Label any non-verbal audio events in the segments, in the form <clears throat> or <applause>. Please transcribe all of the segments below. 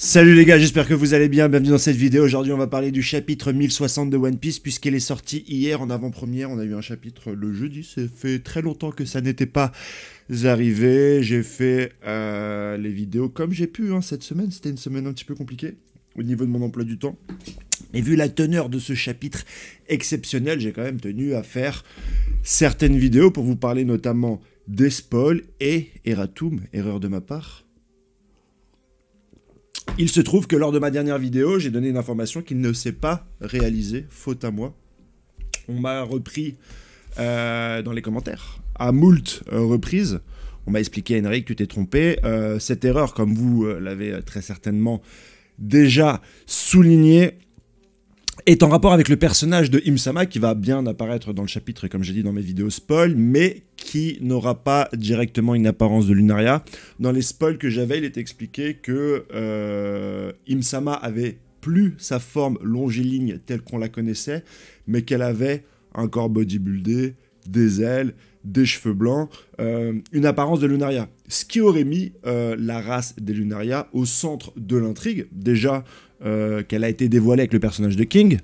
Salut les gars, j'espère que vous allez bien, bienvenue dans cette vidéo. Aujourd'hui on va parler du chapitre 1060 de One Piece puisqu'elle est sortie hier en avant-première. On a eu un chapitre le jeudi, ça fait très longtemps que ça n'était pas arrivé. J'ai fait euh, les vidéos comme j'ai pu hein, cette semaine, c'était une semaine un petit peu compliquée au niveau de mon emploi du temps. et vu la teneur de ce chapitre exceptionnel, j'ai quand même tenu à faire certaines vidéos pour vous parler notamment d'Espol et Eratum, erreur de ma part, il se trouve que lors de ma dernière vidéo, j'ai donné une information qu'il ne s'est pas réalisée, faute à moi. On m'a repris euh, dans les commentaires, à moult euh, reprises. On m'a expliqué, Henrik, tu t'es trompé. Euh, cette erreur, comme vous l'avez très certainement déjà souligné, est en rapport avec le personnage de Imsama qui va bien apparaître dans le chapitre, comme j'ai dit dans mes vidéos spoil, mais qui n'aura pas directement une apparence de Lunaria. Dans les spoils que j'avais, il était expliqué que euh, Imsama avait plus sa forme longiligne telle qu'on la connaissait, mais qu'elle avait un corps bodybuildé, des ailes, des cheveux blancs, euh, une apparence de Lunaria. Ce qui aurait mis euh, la race des Lunaria au centre de l'intrigue, déjà euh, qu'elle a été dévoilée avec le personnage de King,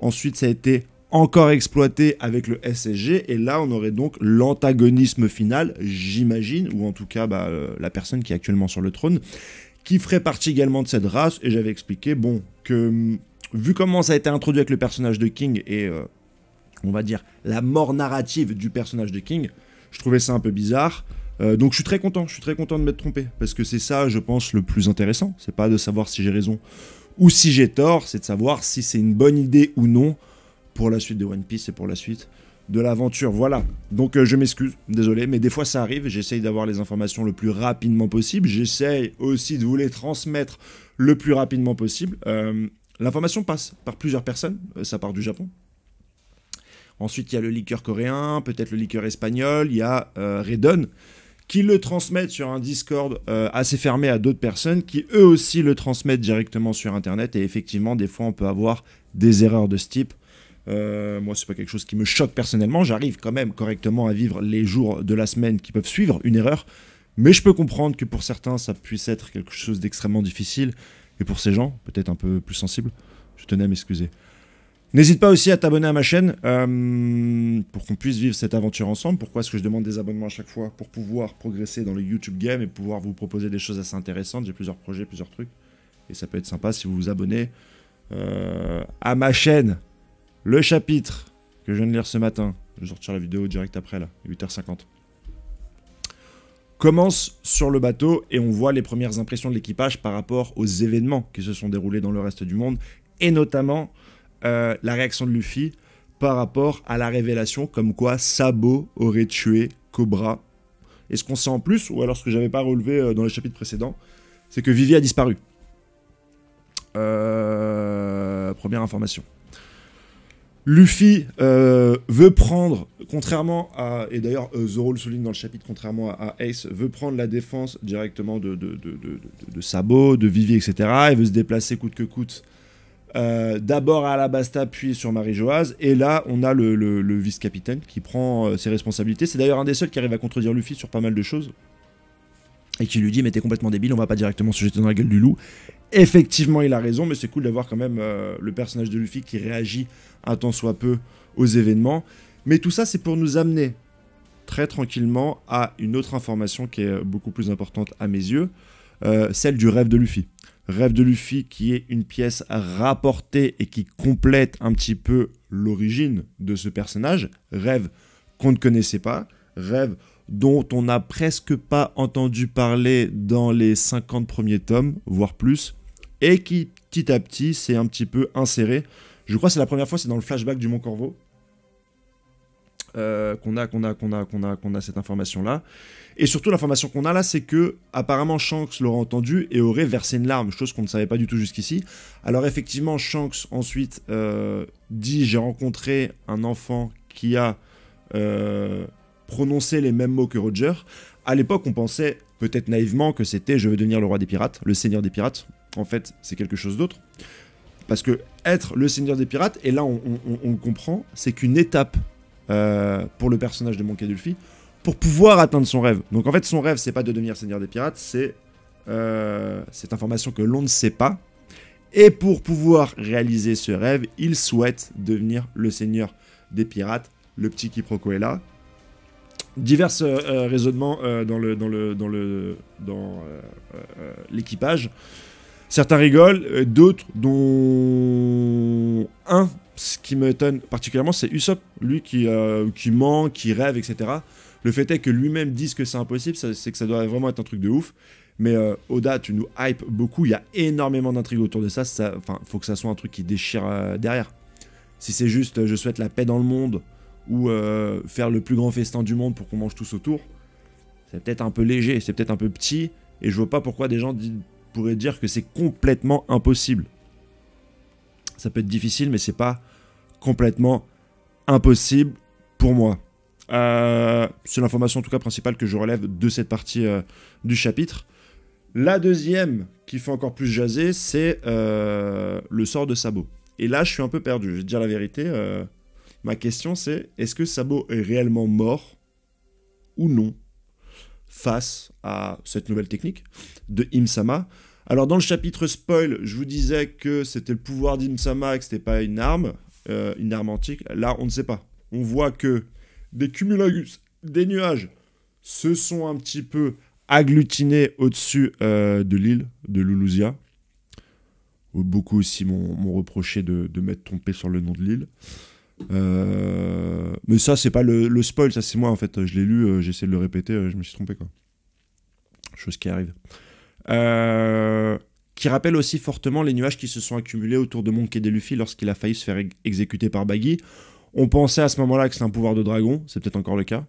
ensuite ça a été encore exploité avec le SSG, et là on aurait donc l'antagonisme final, j'imagine, ou en tout cas bah, euh, la personne qui est actuellement sur le trône, qui ferait partie également de cette race, et j'avais expliqué, bon, que hum, vu comment ça a été introduit avec le personnage de King, et euh, on va dire la mort narrative du personnage de King, je trouvais ça un peu bizarre. Euh, donc je suis très content, je suis très content de m'être trompé, parce que c'est ça, je pense, le plus intéressant. C'est pas de savoir si j'ai raison ou si j'ai tort, c'est de savoir si c'est une bonne idée ou non pour la suite de One Piece et pour la suite de l'aventure. Voilà. Donc euh, je m'excuse, désolé, mais des fois ça arrive. J'essaye d'avoir les informations le plus rapidement possible. J'essaye aussi de vous les transmettre le plus rapidement possible. Euh, l'information passe par plusieurs personnes. Euh, ça part du Japon. Ensuite, il y a le liqueur coréen, peut-être le liqueur espagnol. Il y a Redon qui le transmettent sur un Discord assez fermé à d'autres personnes qui eux aussi le transmettent directement sur Internet. Et effectivement, des fois, on peut avoir des erreurs de ce type. Moi, euh, moi, c'est pas quelque chose qui me choque personnellement. J'arrive quand même correctement à vivre les jours de la semaine qui peuvent suivre une erreur. Mais je peux comprendre que pour certains, ça puisse être quelque chose d'extrêmement difficile. Et pour ces gens, peut-être un peu plus sensibles, je tenais à m'excuser. N'hésite pas aussi à t'abonner à ma chaîne euh, pour qu'on puisse vivre cette aventure ensemble. Pourquoi est-ce que je demande des abonnements à chaque fois Pour pouvoir progresser dans le YouTube game et pouvoir vous proposer des choses assez intéressantes. J'ai plusieurs projets, plusieurs trucs. Et ça peut être sympa si vous vous abonnez euh, à ma chaîne. Le chapitre que je viens de lire ce matin, je sortir la vidéo direct après là, 8h50, commence sur le bateau et on voit les premières impressions de l'équipage par rapport aux événements qui se sont déroulés dans le reste du monde et notamment euh, la réaction de Luffy par rapport à la révélation comme quoi Sabo aurait tué Cobra. Et ce qu'on sait en plus, ou alors ce que j'avais pas relevé euh, dans le chapitre précédent, c'est que Vivi a disparu. Euh, première information. Luffy euh, veut prendre, contrairement à, et d'ailleurs euh, Zoro souligne dans le chapitre, contrairement à, Ace, veut prendre la défense directement de, de, de, de, de Vivi, etc. Il veut se déplacer coûte que coûte. Euh, d'abord à Alabasta, puis sur marie joaz Et là, on a le, le vice-capitaine qui prend ses responsabilités. C'est d'ailleurs un des seuls qui arrive à contredire Luffy sur pas mal de choses et qui lui dit mais t'es complètement débile, on va pas directement se jeter dans la gueule du loup. Effectivement, il a raison, mais c'est cool d'avoir quand même euh, le personnage de Luffy qui réagit un tant soit peu aux événements. Mais tout ça, c'est pour nous amener très tranquillement à une autre information qui est beaucoup plus importante à mes yeux, euh, celle du rêve de Luffy. Rêve de Luffy qui est une pièce rapportée et qui complète un petit peu l'origine de ce personnage. Rêve qu'on ne connaissait pas, rêve dont on n'a presque pas entendu parler dans les 50 premiers tomes, voire plus, et qui petit à petit s'est un petit peu inséré. Je crois que c'est la première fois, c'est dans le flashback du Mont Corvo. Euh, qu'on a a a a a cette information là et surtout l'information qu'on a là c'est que apparemment Shanks l'aurait entendu et aurait versé une larme chose qu'on ne savait pas du tout jusqu'ici alors effectivement Shanks ensuite euh, dit j'ai rencontré un enfant qui a euh, prononcer les mêmes mots que Roger. À l'époque, on pensait peut-être naïvement que c'était je veux devenir le roi des pirates, le seigneur des pirates. En fait, c'est quelque chose d'autre. Parce que être le seigneur des pirates, et là on, le comprend, c'est qu'une étape euh, pour le personnage de Monkey Dulphy pour pouvoir atteindre son rêve. Donc en fait, son rêve, c'est pas de devenir seigneur des pirates, c'est euh, cette information que l'on ne sait pas. Et pour pouvoir réaliser ce rêve, il souhaite devenir le seigneur des pirates. Le petit quiproquo est là divers euh, euh, raisonnements euh, dans le dans le dans l'équipage. Certains rigolent, d'autres dont un, ce qui m'étonne particulièrement, c'est Usopp, lui qui qui ment, qui rêve, etc. Le fait est que lui-même dise que c'est impossible, c'est que ça doit vraiment être un truc de ouf. Mais Oda, tu nous hype beaucoup. Il y a énormément d'intrigues autour de ça. il faut que ça soit un truc qui déchire derrière. Si c'est juste, je souhaite la paix dans le monde, ou euh, faire le plus grand festin du monde pour qu'on mange tous autour, c'est peut-être un peu léger, c'est peut-être un peu petit, et je vois pas pourquoi des gens pourraient dire que c'est complètement impossible. Ça peut être difficile, mais c'est pas complètement impossible pour moi. Euh, c'est l'information en tout cas principale que je relève de cette partie euh, du chapitre. La deuxième qui fait encore plus jaser, c'est le sort de Sabot. Et là, je suis un peu perdu. Je vais dire la vérité. Ma question c'est, est-ce que Sabo est réellement mort ou non face à cette nouvelle technique de Imsama Alors dans le chapitre spoil, je vous disais que c'était le pouvoir d'Imsama et que c'était pas une arme, euh, une arme antique. Là, on ne sait pas. On voit que des cumulagus, des nuages, se sont un petit peu agglutinés au-dessus euh, de l'île de Loulousia. Beaucoup aussi m'ont reproché de, m'être trompé sur le nom de l'île. Euh, mais ça, c'est pas le, spoil, ça c'est moi en fait. Je l'ai lu, euh, j'ai essayé de le répéter, euh, je me suis trompé quoi. Chose qui arrive. qui rappelle aussi fortement les nuages qui se sont accumulés autour de Monkey D. Luffy lorsqu'il a failli se faire exécuter par Baggy. On pensait à ce moment-là que c'est un pouvoir de dragon, c'est peut-être encore le cas,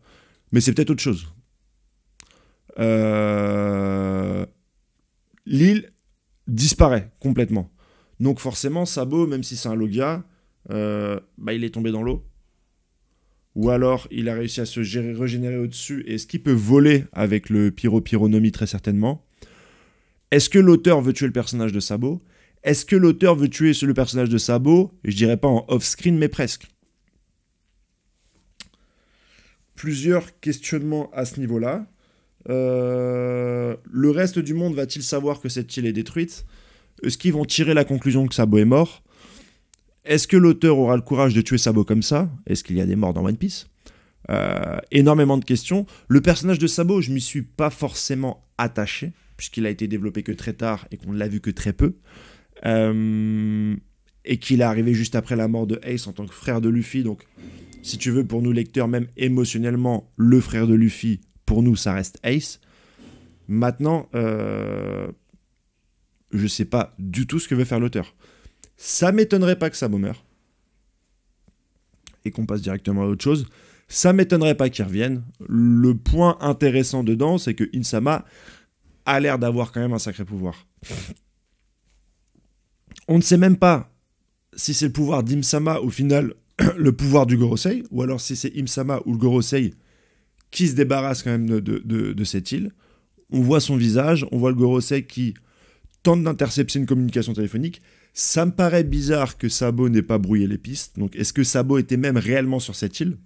mais c'est peut-être autre chose. L'île disparaît complètement. Donc forcément, Sabo, même si c'est un Logia, euh, bah, il est tombé dans l'eau. Ou alors, il a réussi à se gérer, régénérer au-dessus. Et ce qui peut voler avec le pyro-pyronomie, très certainement. Est-ce que l'auteur veut tuer le personnage de Sabot Est-ce que l'auteur veut tuer le personnage de Sabot Je dirais pas en off-screen, mais presque. Plusieurs questionnements à ce niveau-là. Euh, le reste du monde va-t-il savoir que cette île est détruite Est-ce qu'ils vont tirer la conclusion que Sabo est mort est-ce que l'auteur aura le courage de tuer Sabo comme ça Est-ce qu'il y a des morts dans One Piece euh, Énormément de questions. Le personnage de Sabo, je m'y suis pas forcément attaché, puisqu'il a été développé que très tard et qu'on ne l'a vu que très peu. Euh, et qu'il est arrivé juste après la mort de Ace en tant que frère de Luffy. Donc, si tu veux, pour nous lecteurs, même émotionnellement, le frère de Luffy, pour nous, ça reste Ace. Maintenant, je euh, je sais pas du tout ce que veut faire l'auteur. Ça m'étonnerait pas que ça meure. Et qu'on passe directement à autre chose. Ça m'étonnerait pas qu'il revienne. Le point intéressant dedans, c'est que Insama a l'air d'avoir quand même un sacré pouvoir. On ne sait même pas si c'est le pouvoir d'Imsama au final, <clears throat> le pouvoir du Gorosei, ou alors si c'est Imsama ou le Gorosei qui se débarrasse quand même de, de, cette île. On voit son visage, on voit le Gorosei qui tente d'intercepter une communication téléphonique. Ça me paraît bizarre que Sabo n'ait pas brouillé les pistes. Donc, est-ce que Sabo était même réellement sur cette île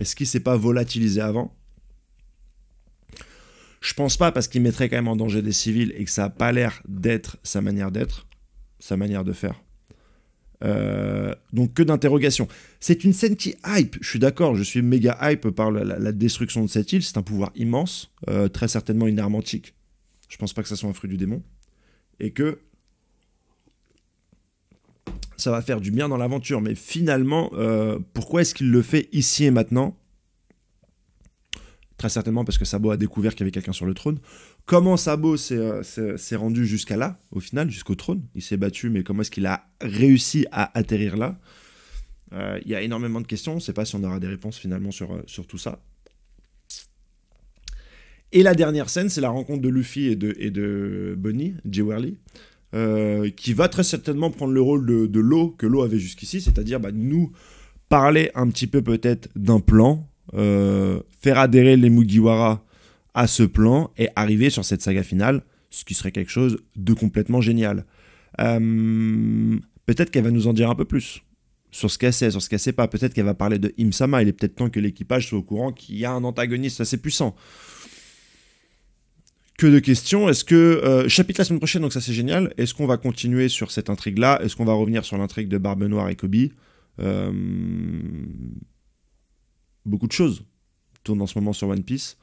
Est-ce qu'il ne s'est pas volatilisé avant Je pense pas parce qu'il mettrait quand même en danger des civils et que ça n'a pas l'air d'être sa manière d'être, sa manière de faire. Euh, donc que d'interrogation. C'est une scène qui hype, je suis d'accord, je suis méga hype par la, destruction de cette île, c'est un pouvoir immense, euh, très certainement une arme antique. Je pense pas que ça soit un fruit du démon et que ça va faire du bien dans l'aventure. Mais finalement, euh, pourquoi est-ce qu'il le fait ici et maintenant Très certainement parce que Sabo a découvert qu'il y avait quelqu'un sur le trône. Comment Sabo s'est euh, rendu jusqu'à là, au final, jusqu'au trône Il s'est battu, mais comment est-ce qu'il a réussi à atterrir là euh, Il y a énormément de questions. On ne sait pas si on aura des réponses finalement sur tout ça. Et la dernière scène, c'est la rencontre de Luffy et de, et de euh, qui va très certainement prendre le rôle de, de l'eau que l'eau avait jusqu'ici, c'est-à-dire bah, nous parler un petit peu peut-être d'un plan, euh, faire adhérer les Mugiwara à ce plan et arriver sur cette saga finale, ce qui serait quelque chose de complètement génial. Euh, peut-être qu'elle va nous en dire un peu plus sur ce qu'elle sait, sur ce qu'elle sait pas. Peut-être qu'elle va parler de Imsama. Il est peut-être temps que l'équipage soit au courant qu'il y a un antagoniste assez puissant de questions. Est-ce que euh, chapitre la semaine prochaine, donc ça c'est génial. Est-ce qu'on va continuer sur cette intrigue là Est-ce qu'on va revenir sur l'intrigue de Barbe Noire et Kobe euh, Beaucoup de choses tournent en ce moment sur One Piece.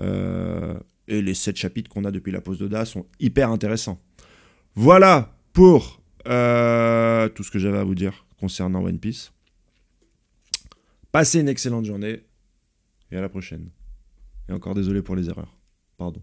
Euh, et les 7 chapitres qu'on a depuis la pause d'Oda sont hyper intéressants. Voilà pour tout ce que j'avais à vous dire concernant One Piece. Passez une excellente journée et à la prochaine. Et encore désolé pour les erreurs. Pardon.